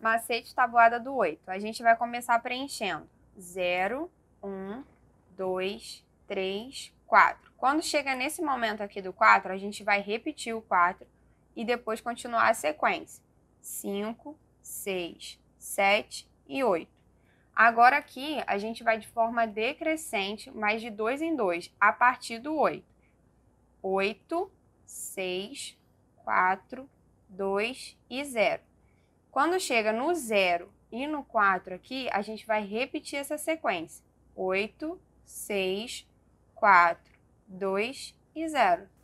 macete tabuada do 8. A gente vai começar preenchendo 0, 1, 2, 3, 4. Quando chega nesse momento aqui do 4, a gente vai repetir o 4 e depois continuar a sequência. 5, 6, 7 e 8. Agora aqui a gente vai de forma decrescente, mais de 2 em 2, a partir do 8. 8, 6, 4, 2 e 0. Quando chega no 0 e no 4 aqui, a gente vai repetir essa sequência. 8, 6, 4, 2 e 0.